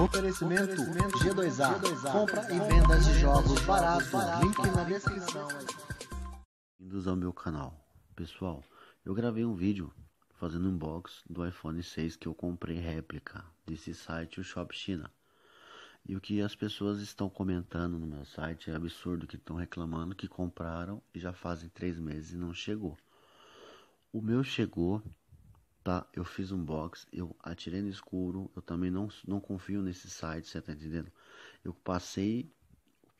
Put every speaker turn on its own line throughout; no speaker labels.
Oferecimento, Oferecimento G2A. G2A. Compra e vendas de jogos baratos. Link na descrição. Bem-vindos ao meu canal. Pessoal, eu gravei um vídeo fazendo um box do iPhone 6 que eu comprei réplica desse site, o Shop China. E o que as pessoas estão comentando no meu site é absurdo que estão reclamando que compraram e já fazem três meses e não chegou. O meu chegou tá? Eu fiz um box, eu atirei no escuro, eu também não, não confio nesse site, você tá entendendo? Eu passei,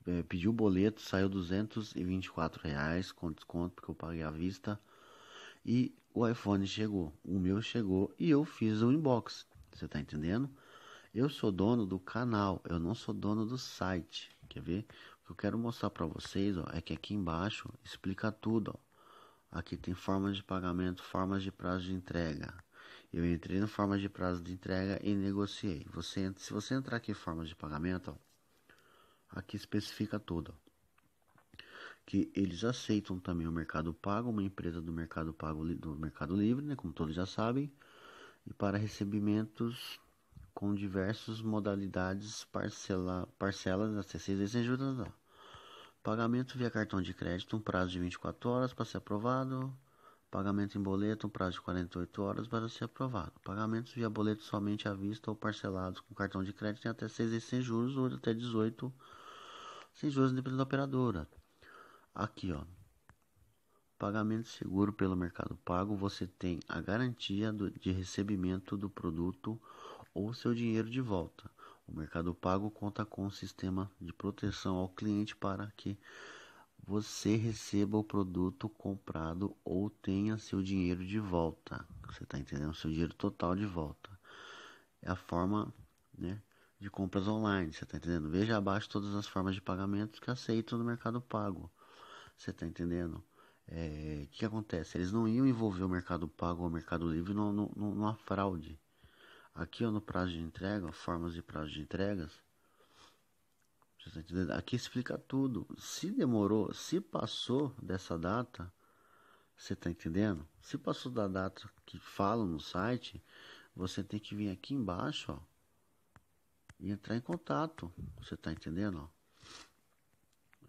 é, pedi o boleto, saiu 224 reais com desconto, porque eu paguei à vista. E o iPhone chegou, o meu chegou e eu fiz o inbox, você tá entendendo? Eu sou dono do canal, eu não sou dono do site, quer ver? O que eu quero mostrar para vocês ó, é que aqui embaixo explica tudo, ó. Aqui tem formas de pagamento, formas de prazo de entrega. Eu entrei no formas de prazo de entrega e negociei. Você, se você entrar aqui em formas de pagamento, ó, aqui especifica tudo. Ó que eles aceitam também o Mercado Pago, uma empresa do Mercado Pago do Mercado Livre, né, como todos já sabem, e para recebimentos com diversas modalidades parcela, parcelas, né, acessíveis juros ajudas. Pagamento via cartão de crédito, um prazo de 24 horas para ser aprovado. Pagamento em boleto, um prazo de 48 horas para ser aprovado. Pagamentos via boleto somente à vista ou parcelados com cartão de crédito em até 6 vezes sem juros ou até 18 sem juros dependendo da operadora. Aqui, ó. Pagamento seguro pelo Mercado Pago, você tem a garantia do, de recebimento do produto ou seu dinheiro de volta. O Mercado Pago conta com um sistema de proteção ao cliente para que você receba o produto comprado ou tenha seu dinheiro de volta. Você está entendendo? Seu dinheiro total de volta. É a forma né, de compras online. Você está entendendo? Veja abaixo todas as formas de pagamentos que aceitam no Mercado Pago. Você está entendendo? É, o é, que acontece? Eles não iam envolver o Mercado Pago ou o Mercado Livre numa, numa fraude. Aqui ó, no prazo de entrega, formas de prazo de entregas. Tá aqui explica tudo. Se demorou, se passou dessa data, você está entendendo? Se passou da data que falam no site, você tem que vir aqui embaixo, ó, e entrar em contato. Você está entendendo?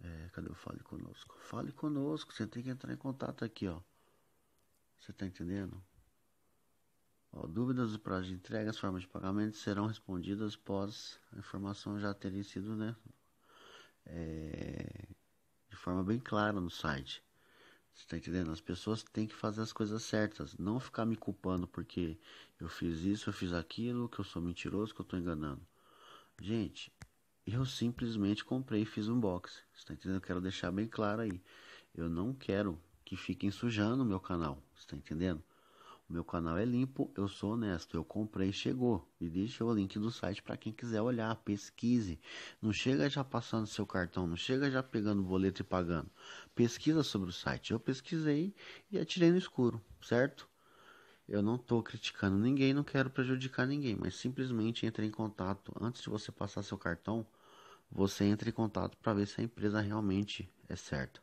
Ó? É, cadê o Fale Conosco? Fale Conosco, você tem que entrar em contato aqui, ó. Você tá entendendo? Dúvidas do prazo de entrega, as formas de pagamento serão respondidas após a informação já terem sido, né, é, de forma bem clara no site. Você tá entendendo? As pessoas têm que fazer as coisas certas, não ficar me culpando porque eu fiz isso, eu fiz aquilo, que eu sou mentiroso, que eu tô enganando. Gente, eu simplesmente comprei e fiz um box. Você tá entendendo? Eu quero deixar bem claro aí. Eu não quero que fiquem sujando o meu canal. Você tá entendendo? Meu canal é limpo, eu sou honesto, eu comprei, chegou. E deixa o link do site para quem quiser olhar, pesquise. Não chega já passando seu cartão, não chega já pegando o boleto e pagando. Pesquisa sobre o site. Eu pesquisei e atirei no escuro, certo? Eu não estou criticando ninguém, não quero prejudicar ninguém, mas simplesmente entre em contato. Antes de você passar seu cartão, você entra em contato para ver se a empresa realmente é certa.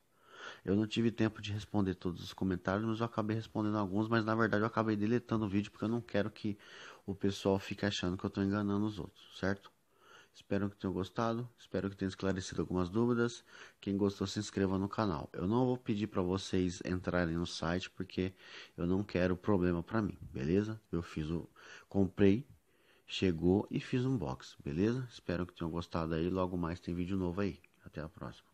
Eu não tive tempo de responder todos os comentários, mas eu acabei respondendo alguns, mas na verdade eu acabei deletando o vídeo porque eu não quero que o pessoal fique achando que eu estou enganando os outros, certo? Espero que tenham gostado, espero que tenha esclarecido algumas dúvidas. Quem gostou, se inscreva no canal. Eu não vou pedir para vocês entrarem no site porque eu não quero problema para mim, beleza? Eu fiz o comprei, chegou e fiz um box, beleza? Espero que tenham gostado aí, logo mais tem vídeo novo aí. Até a próxima.